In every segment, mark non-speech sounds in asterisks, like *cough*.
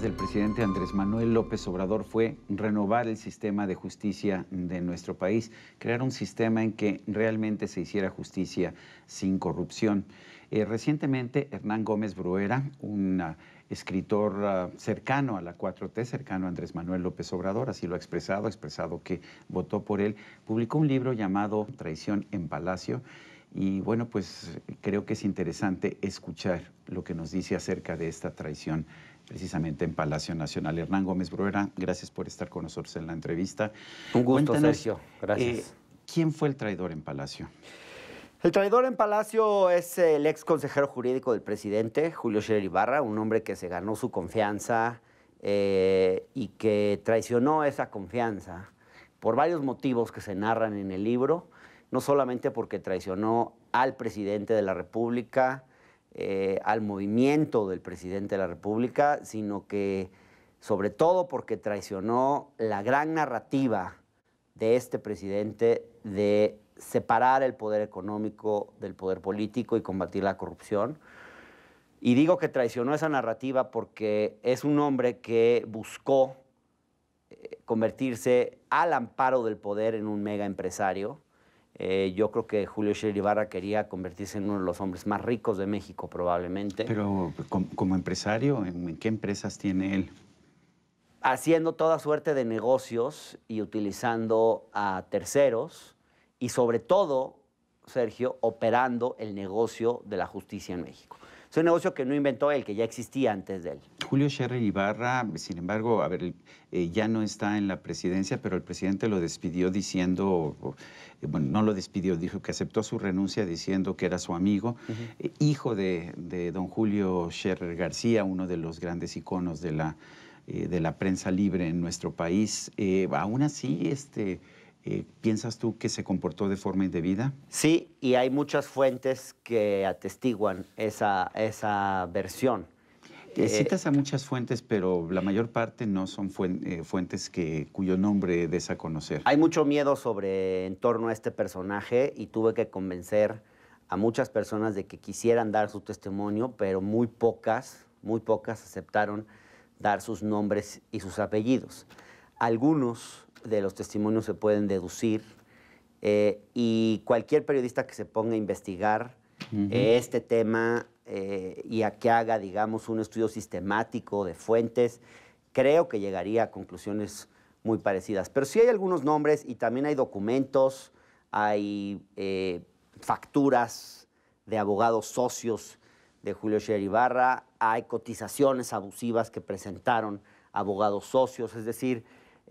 del presidente Andrés Manuel López Obrador fue renovar el sistema de justicia de nuestro país, crear un sistema en que realmente se hiciera justicia sin corrupción. Eh, recientemente, Hernán Gómez Bruera, un ah, escritor ah, cercano a la 4T, cercano a Andrés Manuel López Obrador, así lo ha expresado, ha expresado que votó por él, publicó un libro llamado Traición en Palacio. Y bueno, pues creo que es interesante escuchar lo que nos dice acerca de esta traición precisamente en Palacio Nacional. Hernán Gómez Bruera, gracias por estar con nosotros en la entrevista. Un gusto, Sergio. Gracias. Eh, ¿Quién fue el traidor en Palacio? El traidor en Palacio es el ex consejero jurídico del presidente, Julio Scherer Ibarra, un hombre que se ganó su confianza eh, y que traicionó esa confianza por varios motivos que se narran en el libro, no solamente porque traicionó al presidente de la República, eh, al movimiento del presidente de la República, sino que sobre todo porque traicionó la gran narrativa de este presidente de separar el poder económico del poder político y combatir la corrupción. Y digo que traicionó esa narrativa porque es un hombre que buscó eh, convertirse al amparo del poder en un mega empresario eh, yo creo que Julio Scherer Ibarra quería convertirse en uno de los hombres más ricos de México, probablemente. Pero como empresario, ¿en qué empresas tiene él? Haciendo toda suerte de negocios y utilizando a terceros y sobre todo, Sergio, operando el negocio de la justicia en México. Es un negocio que no inventó él, que ya existía antes de él. Julio Scherrer Ibarra, sin embargo, a ver, eh, ya no está en la presidencia, pero el presidente lo despidió diciendo, eh, bueno, no lo despidió, dijo que aceptó su renuncia diciendo que era su amigo, eh, hijo de, don Julio Scherrer García, uno de los grandes iconos de la, de la prensa libre en nuestro país. aún así, este eh, ¿Piensas tú que se comportó de forma indebida? Sí, y hay muchas fuentes que atestiguan esa, esa versión. Eh, eh, citas a muchas fuentes, pero la mayor parte no son fuentes que, cuyo nombre des conocer. Hay mucho miedo sobre en torno a este personaje y tuve que convencer a muchas personas de que quisieran dar su testimonio, pero muy pocas, muy pocas aceptaron dar sus nombres y sus apellidos. Algunos de los testimonios se pueden deducir eh, y cualquier periodista que se ponga a investigar eh, este tema eh, y a que haga, digamos, un estudio sistemático de fuentes, creo que llegaría a conclusiones muy parecidas. Pero sí hay algunos nombres y también hay documentos, hay facturas de abogados socios de Julio Sheribarra, hay cotizaciones abusivas que presentaron abogados socios, es decir,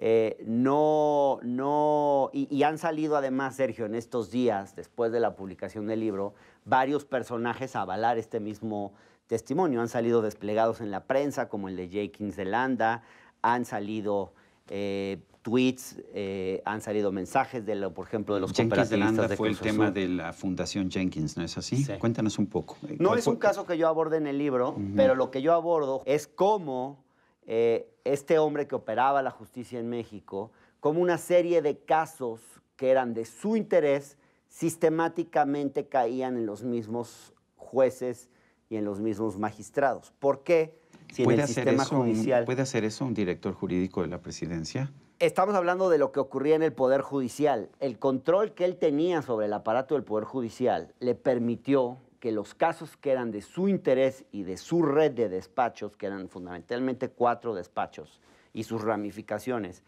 eh, no, no, y, han salido además, Sergio, en estos días, después de la publicación del libro, varios personajes a avalar este mismo testimonio. Han salido desplegados en la prensa, como el de Jenkins de Landa, han salido eh, tweets, eh, han salido mensajes, de lo, por ejemplo, de los Jenkins de Landa de fue el tema de la Fundación Jenkins, ¿no es así? Cuéntanos un poco. No es un caso que yo aborde en el libro, pero lo que yo abordo es cómo eh, este hombre que operaba la justicia en México como una serie de casos que eran de su interés sistemáticamente caían en los mismos jueces y en los mismos magistrados. ¿Por qué? ¿Puede hacer eso un director jurídico de la presidencia? Estamos hablando de lo que ocurría en el Poder Judicial. El control que él tenía sobre el aparato del Poder Judicial le permitió que los casos que eran de su interés y de su red de despachos, que eran fundamentalmente cuatro despachos y sus ramificaciones,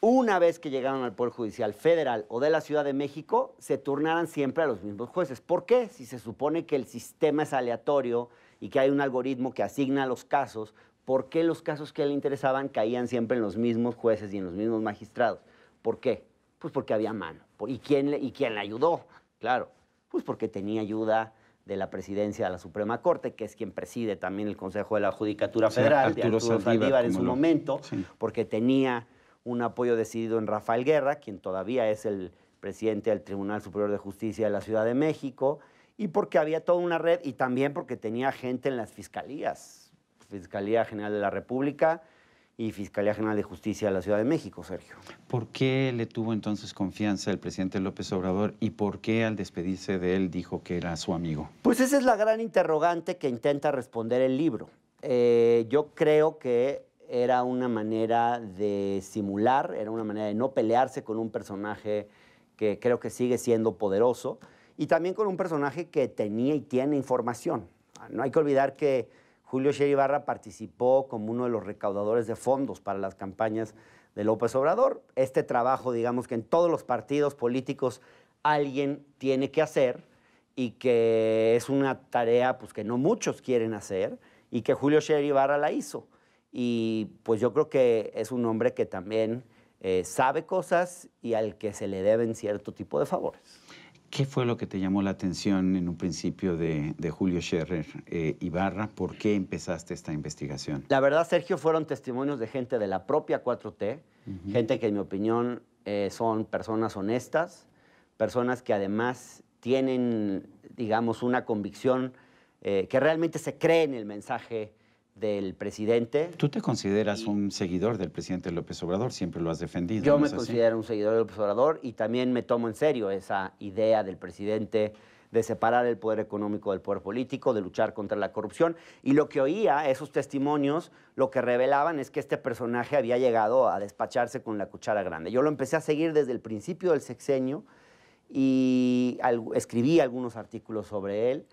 una vez que llegaron al Poder Judicial Federal o de la Ciudad de México, se turnaran siempre a los mismos jueces. ¿Por qué? Si se supone que el sistema es aleatorio y que hay un algoritmo que asigna los casos, ¿por qué los casos que le interesaban caían siempre en los mismos jueces y en los mismos magistrados? ¿Por qué? Pues porque había mano. ¿Y quién y quién le ayudó? Claro, pues porque tenía ayuda de la presidencia de la Suprema Corte, que es quien preside también el Consejo de la Judicatura Federal, de Arturo en su momento, porque tenía un apoyo decidido en Rafael Guerra, quien todavía es el presidente del Tribunal Superior de Justicia de la Ciudad de México, y porque había toda una red, y también porque tenía gente en las fiscalías, Fiscalía General de la República, y Fiscalía General de Justicia de la Ciudad de México, Sergio. ¿Por qué le tuvo entonces confianza el presidente López Obrador y por qué al despedirse de él dijo que era su amigo? Pues esa es la gran interrogante que intenta responder el libro. Eh, yo creo que era una manera de simular, era una manera de no pelearse con un personaje que creo que sigue siendo poderoso y también con un personaje que tenía y tiene información. No hay que olvidar que Julio Sheribarra Barra participó como uno de los recaudadores de fondos para las campañas de López Obrador. Este trabajo, digamos que en todos los partidos políticos alguien tiene que hacer y que es una tarea pues, que no muchos quieren hacer y que Julio Sheribarra Barra la hizo. Y pues yo creo que es un hombre que también eh, sabe cosas y al que se le deben cierto tipo de favores. ¿Qué fue lo que te llamó la atención en un principio de, Julio Scherrer eh, Ibarra? ¿Por qué empezaste esta investigación? La verdad, Sergio, fueron testimonios de gente de la propia 4T, gente que en mi opinión eh, son personas honestas, personas que además tienen, digamos, una convicción, eh, que realmente se cree en el mensaje del presidente. Tú te consideras un seguidor del presidente López Obrador, siempre lo has defendido. Yo me considero un seguidor de López Obrador y también me tomo en serio esa idea del presidente de separar el poder económico del poder político, de luchar contra la corrupción. Y lo que oía, esos testimonios, lo que revelaban es que este personaje había llegado a despacharse con la cuchara grande. Yo lo empecé a seguir desde el principio del sexenio y escribí algunos artículos sobre él.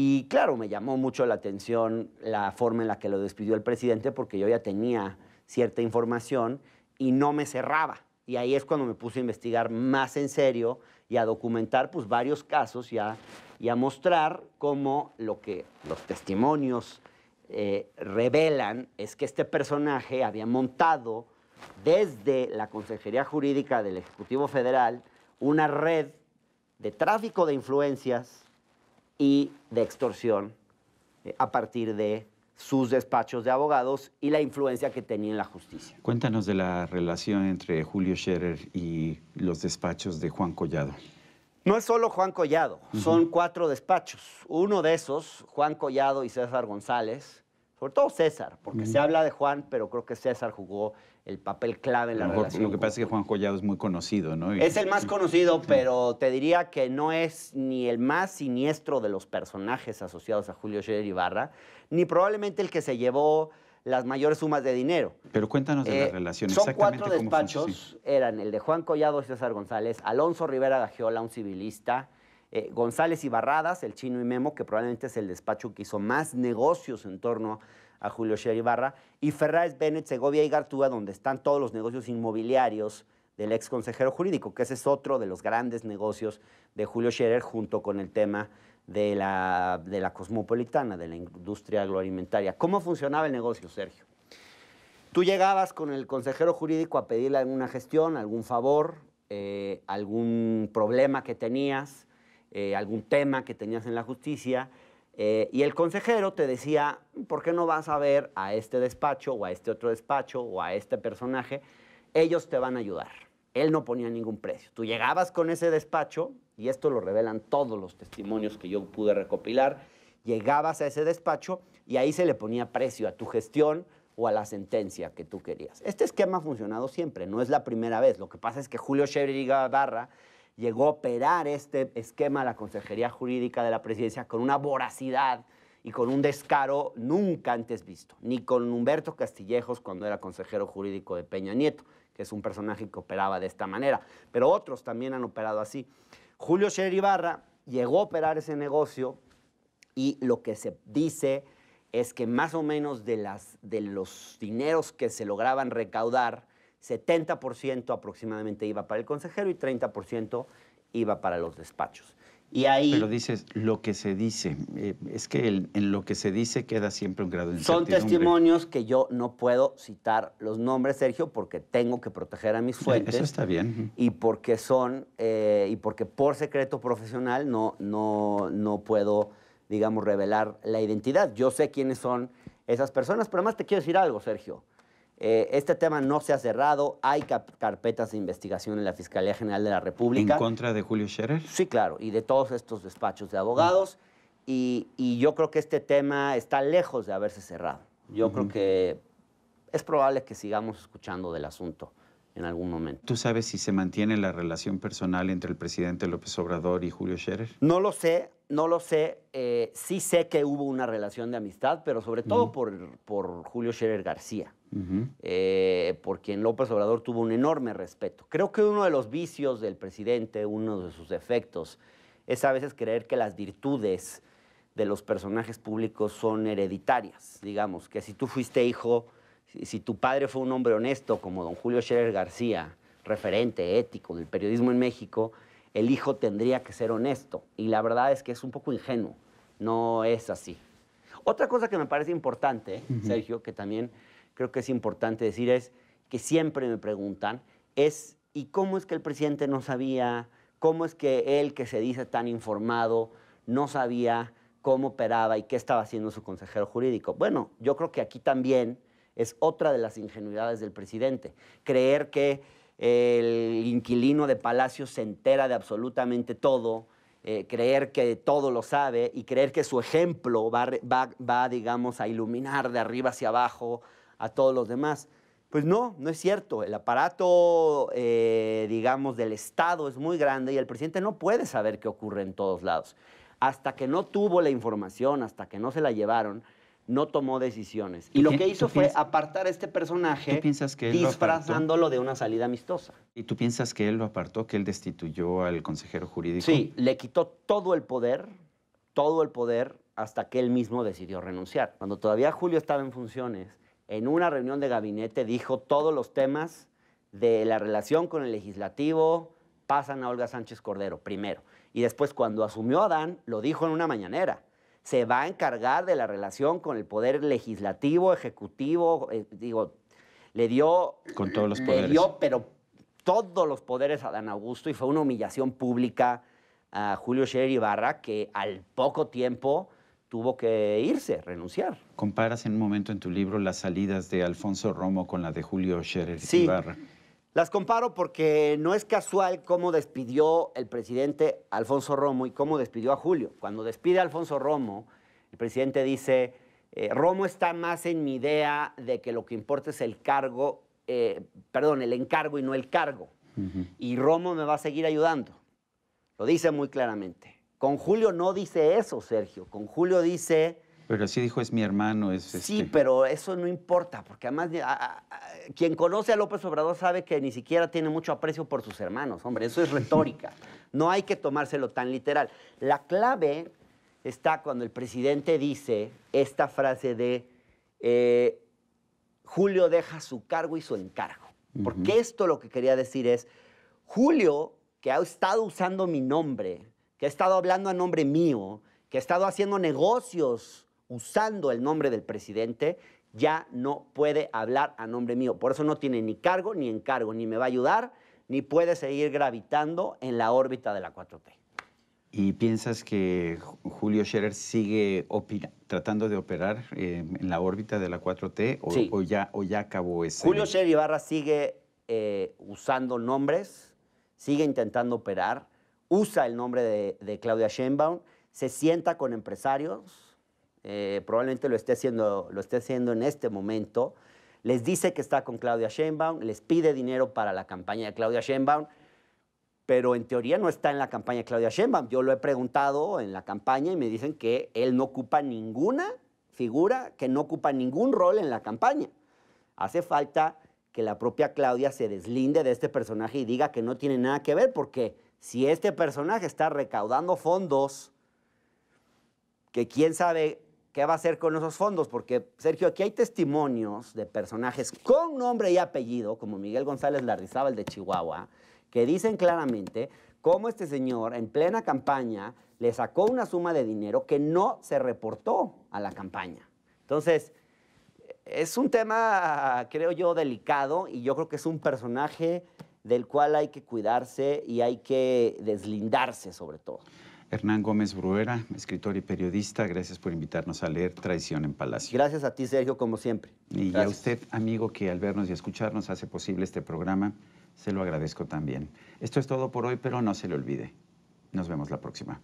Y claro, me llamó mucho la atención la forma en la que lo despidió el presidente porque yo ya tenía cierta información y no me cerraba. Y ahí es cuando me puse a investigar más en serio y a documentar pues, varios casos y a, y a mostrar cómo lo que los testimonios eh, revelan es que este personaje había montado desde la Consejería Jurídica del Ejecutivo Federal una red de tráfico de influencias y de extorsión eh, a partir de sus despachos de abogados y la influencia que tenía en la justicia. Cuéntanos de la relación entre Julio Scherer y los despachos de Juan Collado. No es solo Juan Collado, son cuatro despachos. Uno de esos, Juan Collado y César González, sobre todo César, porque se habla de Juan, pero creo que César jugó el papel clave en la relación. Lo que pasa es que Juan Collado es muy conocido, ¿no? Es el más conocido, pero te diría que no es ni el más siniestro de los personajes asociados a Julio Scherer Ibarra, ni probablemente el que se llevó las mayores sumas de dinero. Pero cuéntanos de la eh, relación. Son Exactamente cuatro despachos, eran el de Juan Collado y César González, Alonso Rivera Gagiola, un civilista, eh, González y Barradas, el chino y Memo, que probablemente es el despacho que hizo más negocios en torno a a Julio y y Ferraz Bennett, Segovia y Gartúa, donde están todos los negocios inmobiliarios del ex consejero jurídico, que ese es otro de los grandes negocios de Julio Scherer junto con el tema de la, cosmopolitana, de la industria agroalimentaria. ¿Cómo funcionaba el negocio, Sergio? Tú llegabas con el consejero jurídico a pedirle alguna gestión, algún favor, eh, algún problema que tenías, eh, algún tema que tenías en la justicia, eh, y el consejero te decía, ¿por qué no vas a ver a este despacho o a este otro despacho o a este personaje? Ellos te van a ayudar. Él no ponía ningún precio. Tú llegabas con ese despacho, y esto lo revelan todos los testimonios que yo pude recopilar, llegabas a ese despacho y ahí se le ponía precio a tu gestión o a la sentencia que tú querías. Este esquema ha funcionado siempre, no es la primera vez. Lo que pasa es que Julio Chevriga Barra llegó a operar este esquema de la Consejería Jurídica de la Presidencia con una voracidad y con un descaro nunca antes visto, ni con Humberto Castillejos cuando era consejero jurídico de Peña Nieto, que es un personaje que operaba de esta manera, pero otros también han operado así. Julio Scherer llegó a operar ese negocio y lo que se dice es que más o menos de los dineros que se lograban recaudar, 70% aproximadamente iba para el consejero y 30% iba para los despachos. Y ahí, Pero dices, lo que se dice, eh, es que en lo que se dice queda siempre un grado de Son testimonios que yo no puedo citar los nombres, Sergio, porque tengo que proteger a mis fuentes. Eso está bien. Y porque son, eh, y porque por secreto profesional no, no, no puedo, digamos, revelar la identidad. Yo sé quiénes son esas personas, pero además te quiero decir algo, Sergio. Eh, este tema no se ha cerrado, hay carpetas de investigación en la Fiscalía General de la República. ¿En contra de Julio Scherer? Sí, claro, y de todos estos despachos de mm. abogados. Y, yo creo que este tema está lejos de haberse cerrado. Yo creo que es probable que sigamos escuchando del asunto en algún momento. ¿Tú sabes si se mantiene la relación personal entre el presidente López Obrador y Julio Scherer? No lo sé, no lo sé. Eh, sí sé que hubo una relación de amistad, pero sobre todo por, por Julio Scherer García por eh, porque en López Obrador tuvo un enorme respeto. Creo que uno de los vicios del presidente, uno de sus defectos, es a veces creer que las virtudes de los personajes públicos son hereditarias, digamos, que si tú fuiste hijo, si, tu padre fue un hombre honesto como don Julio Scherer García, referente ético del periodismo en México, el hijo tendría que ser honesto. Y la verdad es que es un poco ingenuo, no es así. Otra cosa que me parece importante, Sergio, que también creo que es importante decir es que siempre me preguntan, es ¿y cómo es que el presidente no sabía? ¿Cómo es que él que se dice tan informado no sabía cómo operaba y qué estaba haciendo su consejero jurídico? Bueno, yo creo que aquí también es otra de las ingenuidades del presidente, creer que el inquilino de Palacio se entera de absolutamente todo, eh, creer que todo lo sabe y creer que su ejemplo va, va, digamos, a iluminar de arriba hacia abajo a todos los demás. Pues no, no es cierto. El aparato, eh, digamos, del Estado es muy grande y el presidente no puede saber qué ocurre en todos lados. Hasta que no tuvo la información, hasta que no se la llevaron, no tomó decisiones. Y lo que hizo fue apartar a este personaje disfrazándolo de una salida amistosa. ¿Y tú piensas que él lo apartó, que él destituyó al consejero jurídico? Sí, le quitó todo el poder, todo el poder, hasta que él mismo decidió renunciar. Cuando todavía Julio estaba en funciones, en una reunión de gabinete dijo todos los temas de la relación con el legislativo pasan a Olga Sánchez Cordero, primero. Y después cuando asumió Adán, lo dijo en una mañanera, se va a encargar de la relación con el poder legislativo, ejecutivo, eh, digo, le dio... Con todos los poderes. pero todos los poderes a Adán Augusto y fue una humillación pública a Julio Scherer Barra que al poco tiempo tuvo que irse, renunciar. Comparas en un momento en tu libro las salidas de Alfonso Romo con la de Julio Scherer sí, Las comparo porque no es casual cómo despidió el presidente Alfonso Romo y cómo despidió a Julio. Cuando despide a Alfonso Romo, el presidente dice, eh, Romo está más en mi idea de que lo que importa es el cargo, eh, perdón, el encargo y no el cargo. Y Romo me va a seguir ayudando. Lo dice muy claramente. Con Julio no dice eso, Sergio. Con Julio dice... Pero sí dijo, es mi hermano. Es Sí, este". pero eso no importa, porque además quien conoce a López Obrador sabe que ni siquiera tiene mucho aprecio por sus hermanos, hombre, eso es retórica. *laughs* no hay que tomárselo tan literal. La clave está cuando el presidente dice esta frase de eh, Julio deja su cargo y su encargo. Porque esto lo que quería decir es, Julio, que ha estado usando mi nombre que ha estado hablando a nombre mío, que ha estado haciendo negocios usando el nombre del presidente, ya no puede hablar a nombre mío. Por eso no tiene ni cargo ni encargo, ni me va a ayudar, ni puede seguir gravitando en la órbita de la 4T. ¿Y piensas que Julio Scherer sigue tratando de operar em, en la órbita de la 4T o, ya, acabó ese? Julio Scherer Ibarra sigue eh, usando nombres, sigue intentando operar usa el nombre de, Claudia Sheinbaum, se sienta con empresarios, eh, probablemente lo esté, haciendo, lo esté haciendo en este momento, les dice que está con Claudia Sheinbaum, les pide dinero para la campaña de Claudia Sheinbaum, pero en teoría no está en la campaña de Claudia Sheinbaum. Yo lo he preguntado en la campaña y me dicen que él no ocupa ninguna figura, que no ocupa ningún rol en la campaña. Hace falta que la propia Claudia se deslinde de este personaje y diga que no tiene nada que ver porque si este personaje está recaudando fondos, que quién sabe qué va a hacer con esos fondos, porque Sergio, aquí hay testimonios de personajes con nombre y apellido, como Miguel González Larrizábal de Chihuahua, que dicen claramente cómo este señor en plena campaña le sacó una suma de dinero que no se reportó a la campaña. Entonces, es un tema, creo yo, delicado y yo creo que es un personaje del cual hay que cuidarse y hay que deslindarse sobre todo. Hernán Gómez Bruera, escritor y periodista, gracias por invitarnos a leer Traición en Palacio. Gracias a ti, Sergio, como siempre. Y a usted, amigo, que al vernos y escucharnos hace posible este programa, se lo agradezco también. Esto es todo por hoy, pero no se le olvide. Nos vemos la próxima.